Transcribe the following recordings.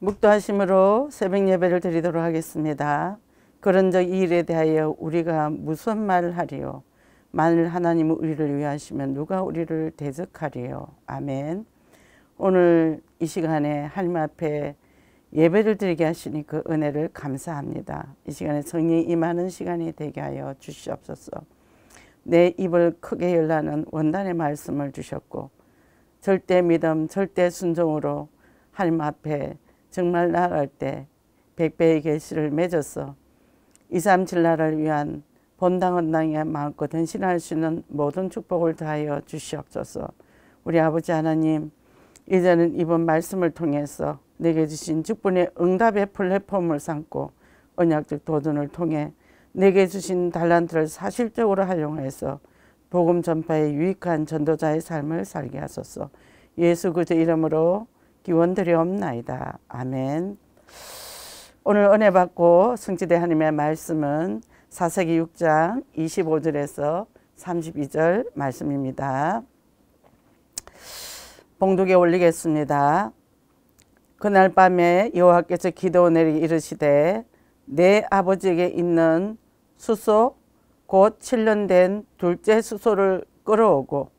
묵도하심으로 새벽 예배를 드리도록 하겠습니다. 그런즉 이 일에 대하여 우리가 무슨 말을 하리요? 만일 하나님 우리를 위하시면 누가 우리를 대적하리요? 아멘. 오늘 이 시간에 하나님 앞에 예배를 드리게 하시니 그 은혜를 감사합니다. 이 시간에 성령이 임하는 시간이 되게 하여 주시옵소서. 내 입을 크게 열라는 원단의 말씀을 주셨고 절대 믿음, 절대 순종으로 하나님 앞에 정말 나아갈 때 백배의 계시를 맺어서 이삼칠 나라를 위한 본당 헌당에 마음껏 헌신할 수 있는 모든 축복을 다하여 주시옵소서. 우리 아버지 하나님, 이제는 이번 말씀을 통해서 내게 주신 직분의 응답의 플랫폼을 삼고 언약적 도전을 통해 내게 주신 달란트를 사실적으로 활용해서 복음 전파에 유익한 전도자의 삶을 살게 하소서. 예수 그리 이름으로 기원들이 없나이다. 아멘. 오늘 은혜 받고 승지대 하나님의 말씀은 사세기 6장 25절에서 32절 말씀입니다. 봉독에 올리겠습니다. 그날 밤에 여호와께서 기도원에게 이르시되 내 아버지에게 있는 수소 곧 7년 된 둘째 수소를 끌어오고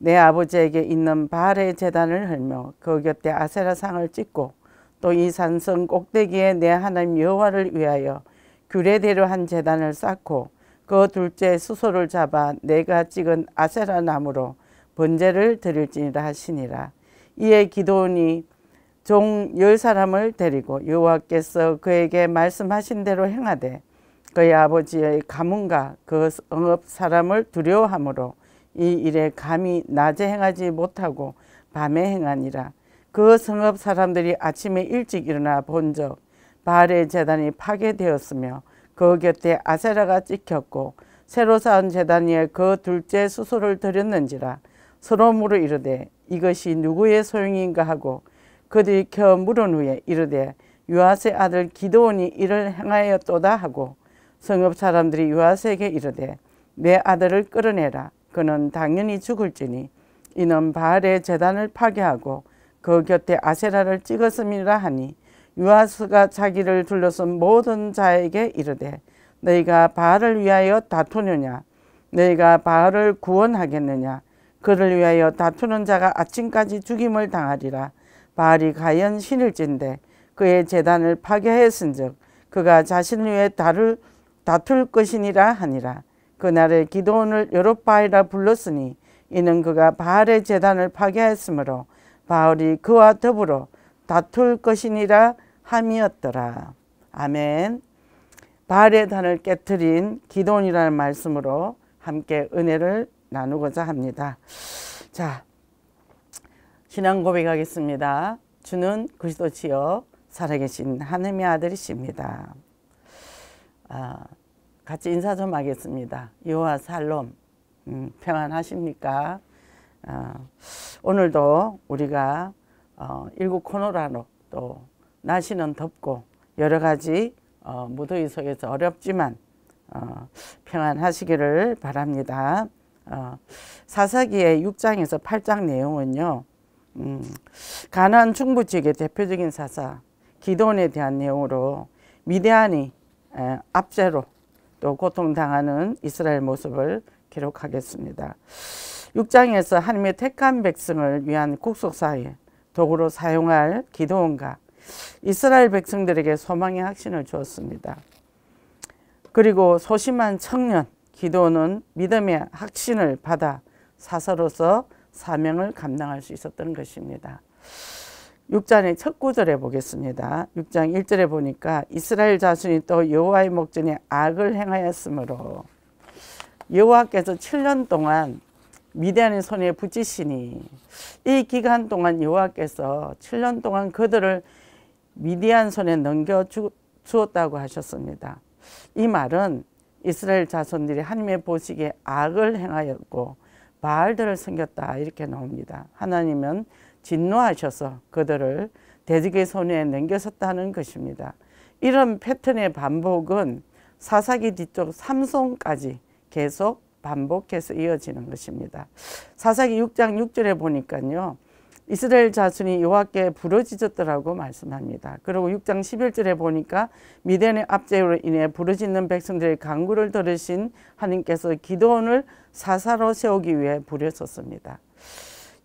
내 아버지에게 있는 발의 재단을 흘며그 곁에 아세라 상을 찍고 또 이 산성 꼭대기에 내 하나님 여호와를 위하여 규례대로 한 재단을 쌓고 그 둘째 수소를 잡아 내가 찍은 아세라 나무로 번제를 드릴지니라 하시니라 이에 기도원이 종 열 사람을 데리고 여호와께서 그에게 말씀하신 대로 행하되 그의 아버지의 가문과 그성업 사람을 두려워함으로 이 일에 감히 낮에 행하지 못하고 밤에 행하니라. 그 성읍 사람들이 아침에 일찍 일어나 본적 바알의 재단이 파괴되었으며 그 곁에 아세라가 찍혔고 새로 쌓은 재단 위에 그 둘째 수소를 드렸는지라 서로 물어 이르되 이것이 누구의 소용인가 하고 그들이 겨 물은 후에 이르되 유아세 아들 기도원이 이를 행하였도다 하고 성읍 사람들이 유아세에게 이르되 내 아들을 끌어내라 그는 당연히 죽을지니 이는 바알의 재단을 파괴하고 그 곁에 아세라를 찍었음이라 하니 유아스가 자기를 둘러쓴 모든 자에게 이르되 너희가 바알을 위하여 다투느냐 너희가 바알을 구원하겠느냐 그를 위하여 다투는 자가 아침까지 죽임을 당하리라 바알이 과연 신일진데 그의 재단을 파괴했은즉 그가 자신 위에 다를 다툴 것이니라 하니라 그날에 기도원을 여룻바이라 불렀으니 이는 그가 바알의 재단을 파괴했으므로 바울이 그와 더불어 다툴 것이니라 함이었더라. 아멘. 바알의 단을 깨뜨린 기도원이라는 말씀으로 함께 은혜를 나누고자 합니다. 자, 신앙 고백하겠습니다. 주는 그리스도지요 살아계신 하나님의 아들이십니다. 아, 같이 인사 좀 하겠습니다. 요와 살롬 음, 평안하십니까? 어, 오늘도 우리가 어, 일곱 코노라로 또 날씨는 덥고 여러 가지 어, 무더위 속에서 어렵지만 어, 평안하시기를 바랍니다. 어, 사사기의 6장에서 8장 내용은요. 음, 가난 충부 지역의 대표적인 사사 기돈에 대한 내용으로 미대안이 압제로 또 고통당하는 이스라엘 모습을 기록하겠습니다. 6장에서 하나님의 택한 백성을 위한 국속사회 도구로 사용할 기도원과 이스라엘 백성들에게 소망의 확신을 주었습니다. 그리고 소심한 청년 기도는 믿음의 확신을 받아 사사로서 사명을 감당할 수 있었던 것입니다. 6장의 첫 구절에 보겠습니다. 6장 1절에 보니까 이스라엘 자손이 또 여호와의 목전에 악을 행하였으므로 여호와께서 7년 동안 미대한의 손에 붙이시니 이 기간 동안 여호와께서 7년 동안 그들을 미대한 손에 넘겨 주었다고 하셨습니다. 이 말은 이스라엘 자손들이 하나님의 보시기에 악을 행하였고 바알들을 섬겼다 이렇게 나옵니다. 하나님은 진노하셔서 그들을 대적의 손에 넘겨섰다는 것입니다. 이런 패턴의 반복은 사사기 뒤쪽 삼손까지 계속 반복해서 이어지는 것입니다. 사사기 6장 6절에 보니까요. 이스라엘 자손이 여호와께 부르짖었더라고 말씀합니다. 그리고 6장 11절에 보니까 미디의 압제로 인해 부르짖는 백성들의 간구를 들으신 하나님께서 기도원을 사사로 세우기 위해 부려섰습니다.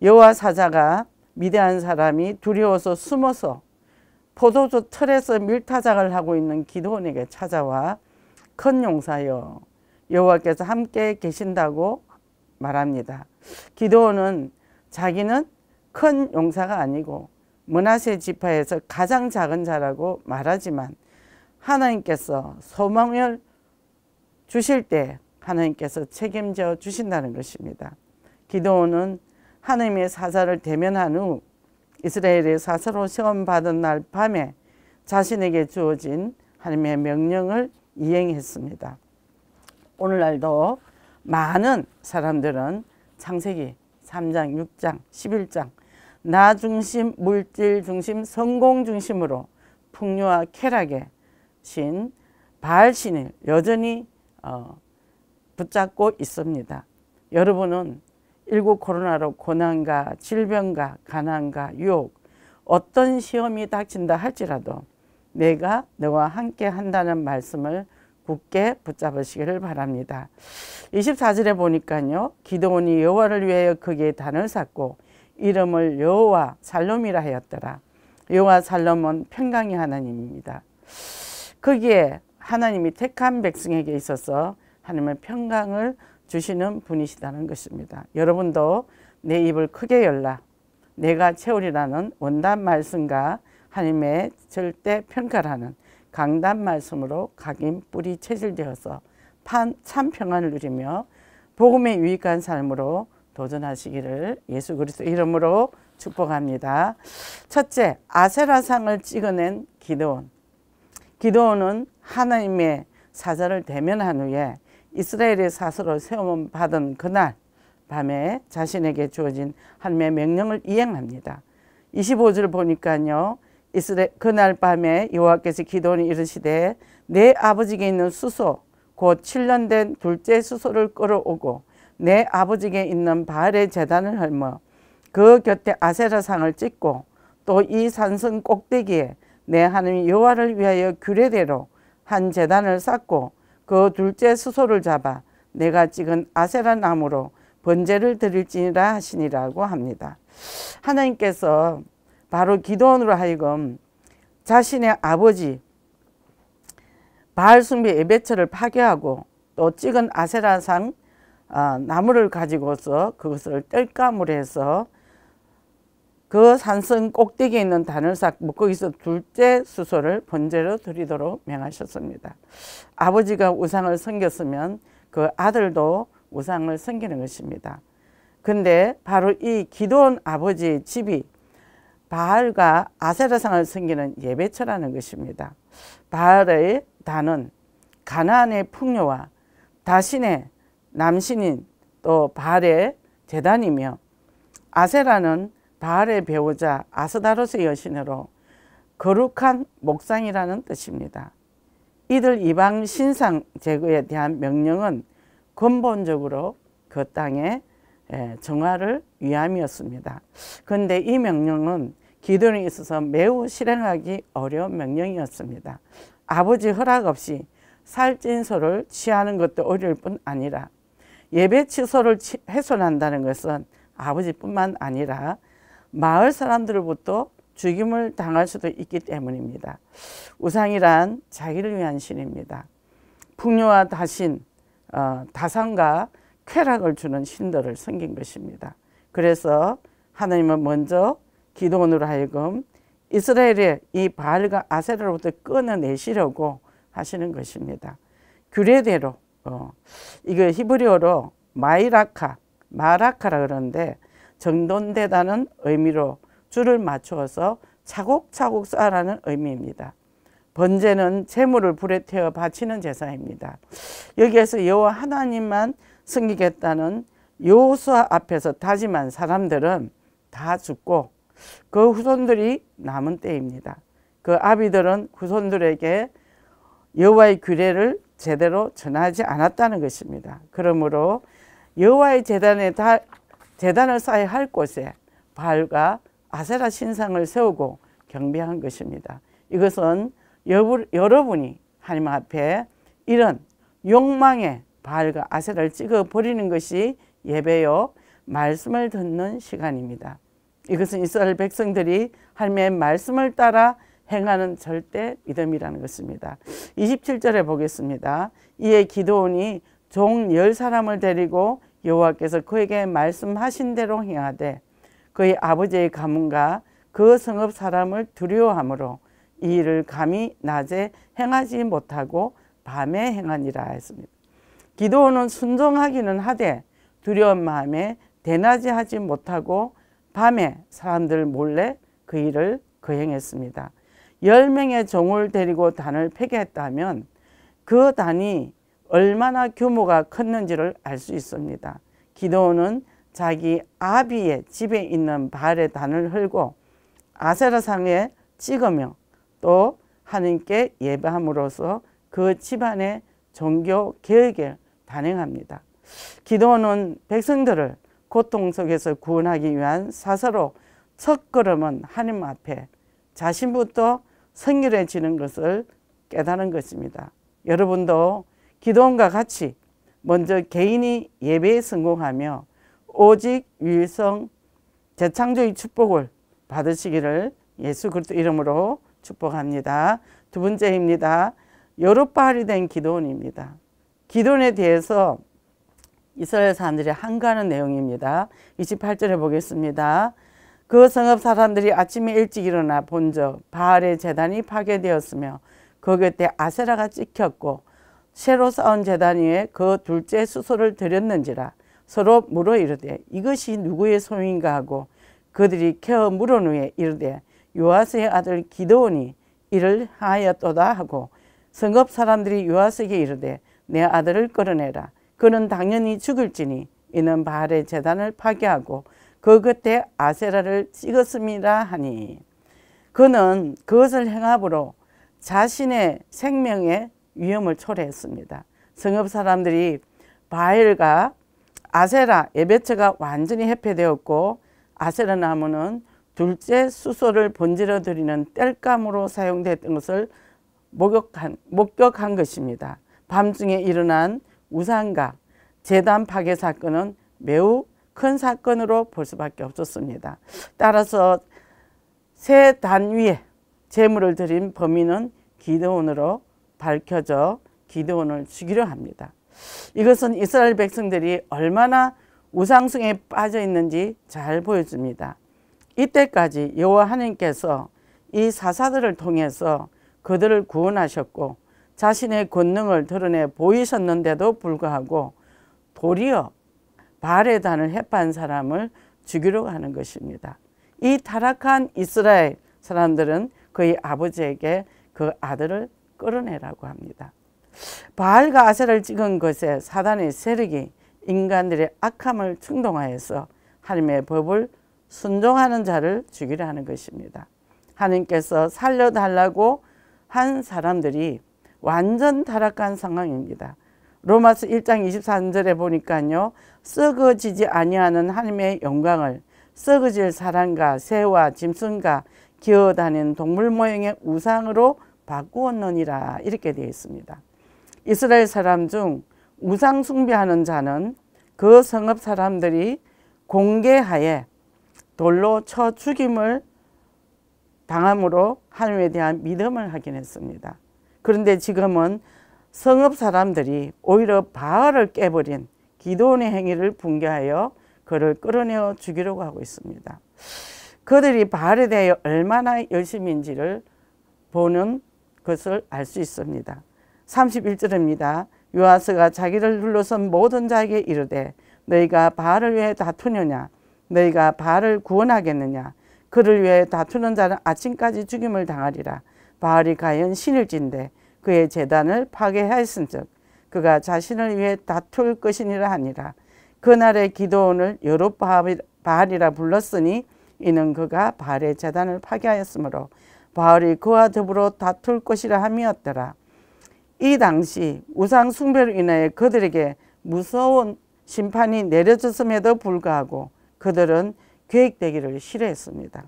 여호와 사자가 미대한 사람이 두려워서 숨어서 포도주 틀에서 밀타작을 하고 있는 기도원에게 찾아와 큰 용사여 여호와께서 함께 계신다고 말합니다. 기도원은 자기는 큰 용사가 아니고 문하세 지파에서 가장 작은 자라고 말하지만 하나님께서 소망을 주실 때 하나님께서 책임져 주신다는 것입니다. 기도원은 하나님의 사자를 대면한 후 이스라엘의 사사로 시험받은 날 밤에 자신에게 주어진 하나님의 명령을 이행했습니다. 오늘날도 많은 사람들은 창세기 3장, 6장, 11장 나 중심, 물질 중심, 성공 중심으로 풍요와 쾌락의 신, 바 신을 여전히 어, 붙잡고 있습니다. 여러분은 일곱 코로나로 고난과 질병과 가난과 유혹 어떤 시험이 닥친다 할지라도 내가 너와 함께 한다는 말씀을 굳게 붙잡으시기를 바랍니다. 24절에 보니까요. 기도원이 여호와를 위하여 그게 단을 샀고 이름을 여호와 살롬이라 하였더라. 여호와 살롬은 평강의 하나님입니다. 거기에 하나님이 택한 백성에게 있어서 하나님의 평강을 주시는 분이시다는 것입니다. 여러분도 내 입을 크게 열라. 내가 채우리라는 원단 말씀과 하나님의 절대 평가라는 강단 말씀으로 각인 뿌리 체질되어서 참 평안을 누리며 복음에 유익한 삶으로 도전하시기를 예수 그리스도 이름으로 축복합니다. 첫째, 아세라상을 찍어낸 기도원. 기도원은 하나님의 사자를 대면한 후에 이스라엘의 사서을 세움 받은 그날 밤에 자신에게 주어진 하나님의 명령을 이행합니다. 25절 보니까요. 이스라엘 그날 밤에 여호와께서 기도원이 이르시되 내 아버지께 있는 수소 곧 7년 된 둘째 수소를 끌어오고 내 아버지께 있는 바알의 재단을 헐며 그 곁에 아세라 상을 찍고 또 이 산성 꼭대기에 내 하나님 여호와를 위하여 규례대로 한 재단을 쌓고 그 둘째 수소를 잡아 내가 찍은 아세라 나무로 번제를 드릴지니라 하시니라고 합니다. 하나님께서 바로 기도원으로 하여금 자신의 아버지 바알 숭배 예배처를 파괴하고 또 찍은 아세라상 아, 나무를 가지고서 그것을 뜰감으 해서 그 산성 꼭대기에 있는 단을삭 묶거기서 둘째 수소를 번제로 드리도록 명하셨습니다. 아버지가 우상을 섬겼으면 그 아들도 우상을 섬기는 것입니다. 근데 바로 이 기도원 아버지 집이 바알과 아세라상을 섬기는 예배처라는 것입니다. 바알의 단은 가나안의 풍요와 다신의 남신인 또 바알의 재단이며 아세라는 바알의 배우자 아스다로스 여신으로 거룩한 목상이라는 뜻입니다. 이들 이방 신상 제거에 대한 명령은 근본적으로 그 땅의 정화를 위함이었습니다. 그런데 이 명령은 기도에 있어서 매우 실행하기 어려운 명령이었습니다. 아버지 허락 없이 살찐 소를 취하는 것도 어려울 뿐 아니라 예배 취소를 훼손한다는 것은 아버지뿐만 아니라 마을 사람들로부터 죽임을 당할 수도 있기 때문입니다. 우상이란 자기를 위한 신입니다. 풍요와 다신, 어, 다산과 쾌락을 주는 신들을 섬긴 것입니다. 그래서 하나님은 먼저 기도원으로 하여금 이스라엘의 이 바알과 아세라로부터 끊어내시려고 하시는 것입니다. 규례대로 어, 이거 히브리어로 마이라카, 마라카라 그러는데 정돈되다는 의미로 줄을 맞추어서 차곡차곡 쌓라는 의미입니다. 번제는 재물을 불에 태워 바치는 제사입니다. 여기에서 여호와 하나님만 섬기겠다는 여호수아 앞에서 다짐한 사람들은 다 죽고 그 후손들이 남은 때입니다. 그 아비들은 후손들에게 여호와의 규례를 제대로 전하지 않았다는 것입니다. 그러므로 여호와의 재단에 다 재단을 쌓여 할 곳에 발과 아세라 신상을 세우고 경배한 것입니다. 이것은 여러분이 하나님 앞에 이런 욕망의 바과 아세라를 찍어 버리는 것이 예배요 말씀을 듣는 시간입니다. 이것은 이스라엘 백성들이 하나님의 말씀을 따라 행하는 절대 믿음이라는 것입니다. 27절에 보겠습니다. 이에 기도원이 종 열사람을 데리고 여호와께서 그에게 말씀하신 대로 행하되 그의 아버지의 가문과 그 성읍 사람을 두려워함으로 이 일을 감히 낮에 행하지 못하고 밤에 행하니라 했습니다. 기도원은 순종하기는 하되 두려운 마음에 대낮에 하지 못하고 밤에 사람들 몰래 그 일을 거행했습니다. 그 열명의 종을 데리고 단을 폐기했다면 그 단이 얼마나 규모가 컸는지를 알 수 있습니다. 기도는 자기 아비의 집에 있는 발의 단을 흘고 아세라상에 찍으며 또 하나님께 예배함으로써 그 집안의 종교 개혁을 단행합니다. 기도는 백성들을 고통 속에서 구원하기 위한 사사로 첫 걸음은 하나님 앞에 자신부터 성결해지는 것을 깨달은 것입니다. 여러분도 기도원과 같이 먼저 개인이 예배에 성공하며 오직 유일성 재창조의 축복을 받으시기를 예수 그리스도 이름으로 축복합니다. 두 번째입니다. 여룻발이 된 기도원입니다. 기도원에 대해서 이스라엘 사람들이 한가하는 내용입니다. 28절에 보겠습니다. 그 성읍 사람들이 아침에 일찍 일어나 본적 바알의 재단이 파괴되었으며 그 곁에 아세라가 찍혔고 새로 쌓은 재단 위에 그 둘째 수소를 드렸는지라 서로 물어 이르되 이것이 누구의 소유인가 하고 그들이 케어 물은 후에 이르되 요아스의 아들 기도온이 이를 하였도다 하고 성읍 사람들이 요아스에게 이르되 내 아들을 끌어내라 그는 당연히 죽을지니 이는 바알의 재단을 파괴하고 그 끝에 아세라를 찍었음이라 하니 그는 그것을 행함으로 자신의 생명에 위험을 초래했습니다. 성읍 사람들이 바엘과 아세라, 에베츠가 완전히 해폐되었고 아세라 나무는 둘째 수소를 번지러 들이는 땔감으로 사용됐던 것을 목격한, 목격한 것입니다. 밤중에 일어난 우상과 재단 파괴 사건은 매우 큰 사건으로 볼 수밖에 없었습니다. 따라서 세단 위에 재물을 드린 범인은 기도원으로 밝혀져 기도원을 죽이려 합니다. 이것은 이스라엘 백성들이 얼마나 우상숭에 빠져 있는지 잘 보여줍니다. 이때까지 여호와 하나님께서 이 사사들을 통해서 그들을 구원하셨고 자신의 권능을 드러내 보이셨는데도 불구하고 도리어 바알 단을 해파 사람을 죽이려고 하는 것입니다. 이 타락한 이스라엘 사람들은 그의 아버지에게 그 아들을 끌어내라고 합니다. 바알과 아세를 찍은 것에 사단의 세력이 인간들의 악함을 충동하여서 하나님의 법을 순종하는 자를 죽이려 하는 것입니다. 하나님께서 살려달라고 한 사람들이 완전 타락한 상황입니다. 로마서 1장 23절에 보니까요. 썩어지지 아니하는 하나님의 영광을 썩어질 사람과 새와 짐승과 기어다니는 동물 모형의 우상으로 바꾸었느니라 이렇게 되어 있습니다. 이스라엘 사람 중 우상 숭배하는 자는 그 성읍 사람들이 공개하에 돌로 쳐 죽임을 당함으로 하나님에 대한 믿음을 확인했습니다. 그런데 지금은 성읍 사람들이 오히려 바알을 깨버린 기도원의 행위를 붕괴하여 그를 끌어내어 죽이려고 하고 있습니다. 그들이 바알에 대해 얼마나 열심인지를 보는 것을 알 수 있습니다. 31절입니다. 요아스가 자기를 둘러선 모든 자에게 이르되 너희가 바알을 위해 다투느냐 너희가 바알을 구원하겠느냐 그를 위해 다투는 자는 아침까지 죽임을 당하리라 바알이 과연 신일진데 그의 재단을 파괴하였은즉 그가 자신을 위해 다툴 것이니라 하니라 그날의 기도원을 여로 바알이라 불렀으니 이는 그가 바알의 재단을 파괴하였으므로 바울이 그와 더불어 다툴 것이라 함이었더라. 이 당시 우상 숭배로 인하여 그들에게 무서운 심판이 내려졌음에도 불구하고 그들은 계획되기를 싫어했습니다.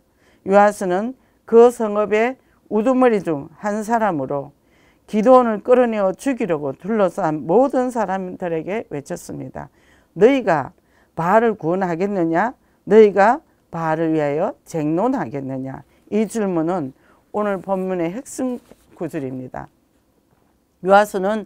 요하스는 그 성읍의 우두머리 중 한 사람으로 기도원을 끌어내어 죽이려고 둘러싼 모든 사람들에게 외쳤습니다. 너희가 바알을 구원하겠느냐? 너희가 바알을 위하여 쟁론하겠느냐? 이 질문은 오늘 본문의 핵심 구절입니다. 요하수는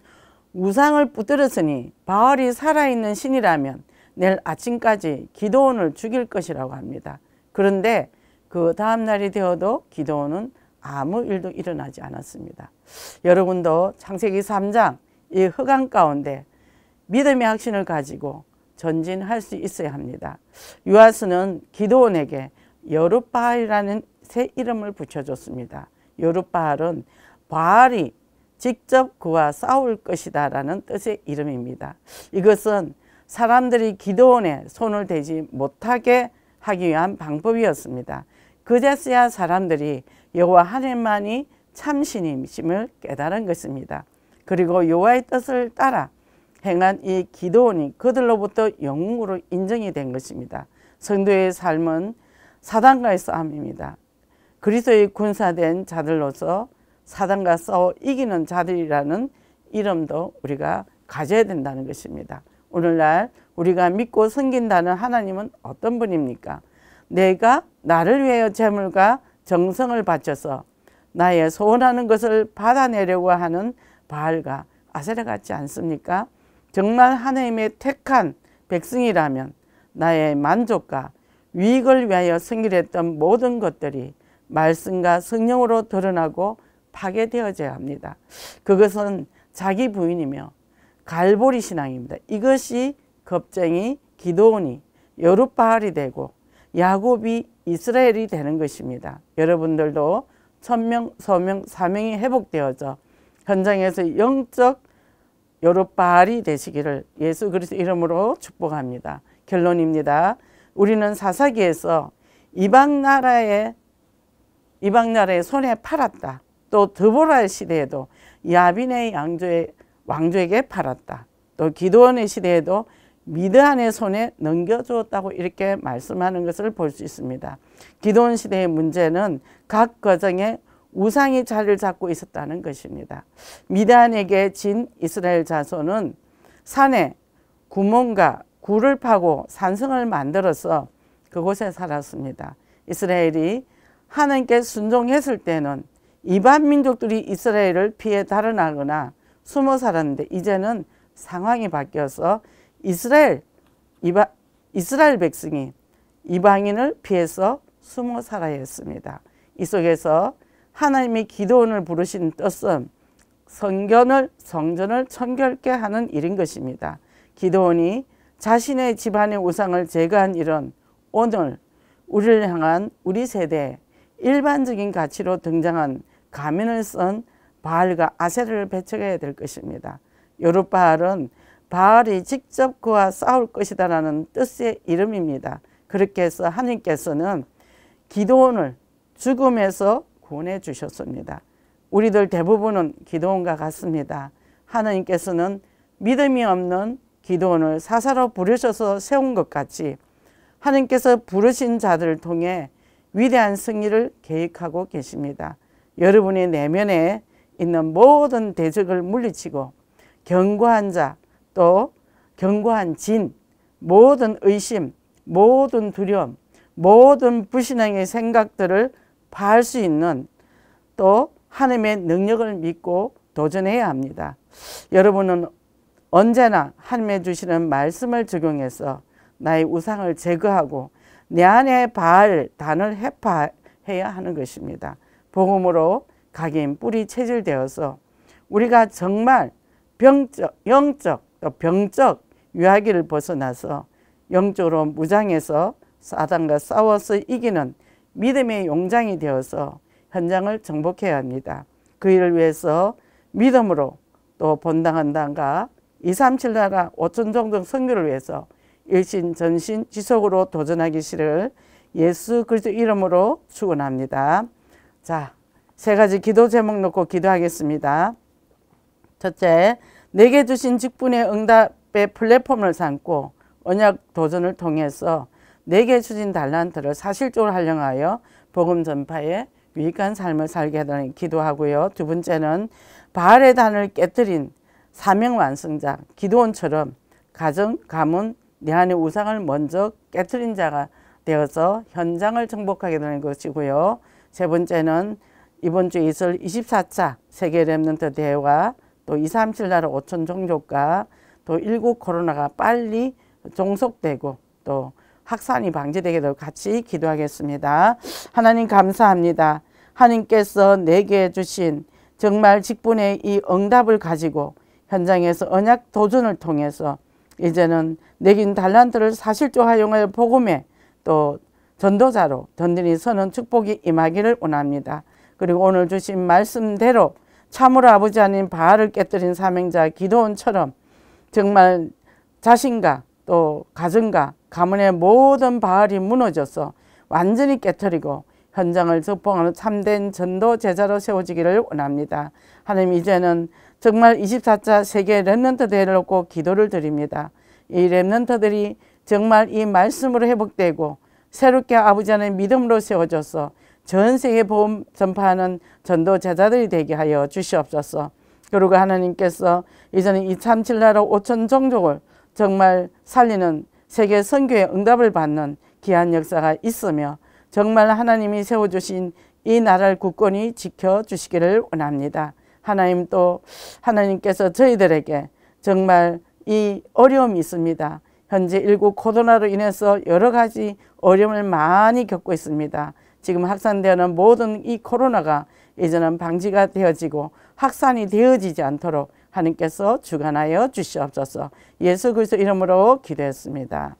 우상을 부드렸으니 바알이 살아있는 신이라면 내일 아침까지 기도원을 죽일 것이라고 합니다. 그런데 그 다음 날이 되어도 기도원은 아무 일도 일어나지 않았습니다. 여러분도 창세기 3장 이 흑암 가운데 믿음의 확신을 가지고 전진할 수 있어야 합니다. 유아스는 기도원에게 여룻바이라는 새 이름을 붙여줬습니다. 요르바알은 바알이 직접 그와 싸울 것이다 라는 뜻의 이름입니다. 이것은 사람들이 기도원에 손을 대지 못하게 하기 위한 방법이었습니다. 그제서야 사람들이 여호와 하나만이 참신임심을 깨달은 것입니다. 그리고 여호와의 뜻을 따라 행한 이 기도원이 그들로부터 영웅으로 인정이 된 것입니다. 성도의 삶은 사단과의 싸움입니다. 그리스도의 군사된 자들로서 사단과 싸워 이기는 자들이라는 이름도 우리가 가져야 된다는 것입니다. 오늘날 우리가 믿고 섬긴다는 하나님은 어떤 분입니까? 내가 나를 위하여 재물과 정성을 바쳐서 나의 소원하는 것을 받아내려고 하는 바알과 아세라 같지 않습니까? 정말 하나님의 택한 백성이라면 나의 만족과 위익을 위하여 승리했던 모든 것들이 말씀과 성령으로 드러나고 파괴되어져야 합니다. 그것은 자기 부인이며 갈보리 신앙입니다. 이것이 겁쟁이 기도원이 여룻바알이 되고 야곱이 이스라엘이 되는 것입니다. 여러분들도 천명, 소명, 사명이 회복되어져 현장에서 영적 여룻바알이 되시기를 예수 그리스 이름으로 축복합니다. 결론입니다. 우리는 사사기에서 이방 나라의 이방 나라의 손에 팔았다. 또드보라 시대에도 야빈의 양조의 왕조에게 팔았다. 또 기도원의 시대에도 미드한의 손에 넘겨주었다고 이렇게 말씀하는 것을 볼 수 있습니다. 기도원 시대의 문제는 각 거정에 우상이 자리를 잡고 있었다는 것입니다. 미단에게 진 이스라엘 자손은 산에 구멍과 굴을 파고 산성을 만들어서 그곳에 살았습니다. 이스라엘이 하나님께 순종했을 때는 이반 민족들이 이스라엘을 피해 달아나거나 숨어 살았는데 이제는 상황이 바뀌어서 이스라엘 이바, 이스라엘 백성이 이방인을 피해서 숨어 살아야 했습니다. 이 속에서 하나님이 기도원을 부르신 뜻은 성견을 성전을 청결케 하는 일인 것입니다. 기도원이 자신의 집안의 우상을 제거한 일은 오늘 우리를 향한 우리 세대 일반적인 가치로 등장한 가면을 쓴 바알과 아세를 배척해야 될 것입니다. 여룻바알은 바알이 직접 그와 싸울 것이다라는 뜻의 이름입니다. 그렇게 해서 하나님께서는 기도원을 죽음에서 구원해 주셨습니다. 우리들 대부분은 기도원과 같습니다. 하나님께서는 믿음이 없는 기도원을 사사로 부르셔서 세운 것 같이 하나님께서 부르신 자들을 통해 위대한 승리를 계획하고 계십니다. 여러분의 내면에 있는 모든 대적을 물리치고 견고한 자, 또 견고한 진, 모든 의심, 모든 두려움, 모든 불신앙의 생각들을 파할 수 있는 또 하나님의 능력을 믿고 도전해야 합니다. 여러분은 언제나 하나님의 주시는 말씀을 적용해서 나의 우상을 제거하고 내 안에 발, 단을 해파해야 하는 것입니다. 복음으로 각인 뿌리 체질되어서 우리가 정말 병적, 영적, 병적 유아기를 벗어나서 영적으로 무장해서 사단과 싸워서 이기는 믿음의 용장이 되어서 현장을 정복해야 합니다. 그 일을 위해서 믿음으로 또 본당 한당과 237나라 5천 종등 선교를 위해서 일신 전신 지속으로 도전하기시를 예수 그리스도 이름으로 축원합니다. 자, 세 가지 기도 제목 놓고 기도하겠습니다. 첫째, 내게 주신 직분의 응답의 플랫폼을 삼고 언약 도전을 통해서 내게 주신 달란트를 사실적으로 활용하여 복음 전파에 유익한 삶을 살게 하는 기도하고요. 두 번째는 바알의 단을 깨뜨린 사명 완성자 기도원처럼 가정, 가문, 내 안의 우상을 먼저 깨뜨린 자가 되어서 현장을 정복하게 되는 것이고요. 세 번째는 이번 주에 있을 24차 세계 랩런트 대회와 또 2, 3, 7 나라 5천 종족과 또 1국 코로나가 빨리 종속되고 또 확산이 방지되기를 같이 기도하겠습니다. 하나님 감사합니다. 하나님께서 내게 주신 정말 직분의 이 응답을 가지고 현장에서 언약 도전을 통해서 이제는 내긴 달란트를 사실조 활용하여 복음에 또 전도자로 던든이 서는 축복이 임하기를 원합니다. 그리고 오늘 주신 말씀대로 참으로 아버지 아닌 바알을 깨뜨린 사명자 기도원처럼 정말 자신과 또 가정과 가문의 모든 바알이 무너져서 완전히 깨뜨리고 현장을 접봉하는 참된 전도 제자로 세워지기를 원합니다. 하나님 이제는 정말 24차 세계 랩런트 대회를 놓고 기도를 드립니다. 이 랩런트들이 정말 이 말씀으로 회복되고 새롭게 아버지 안 믿음으로 세워져서 전 세계 보험 전파하는 전도 제자들이 되게 하여 주시옵소서. 그리고 하나님께서 이전에 이 참칠나라 5천 종족을 정말 살리는 세계 선교의 응답을 받는 귀한 역사가 있으며 정말 하나님이 세워주신 이 나라를 굳건히 지켜주시기를 원합니다. 하나님 또 하나님께서 저희들에게 정말 이 어려움이 있습니다. 현재 일국 코로나로 인해서 여러 가지 어려움을 많이 겪고 있습니다. 지금 확산되는 모든 이 코로나가 이제는 방지가 되어지고 확산이 되어지지 않도록 하나님께서 주관하여 주시옵소서 예수 그리스도 이름으로 기도했습니다.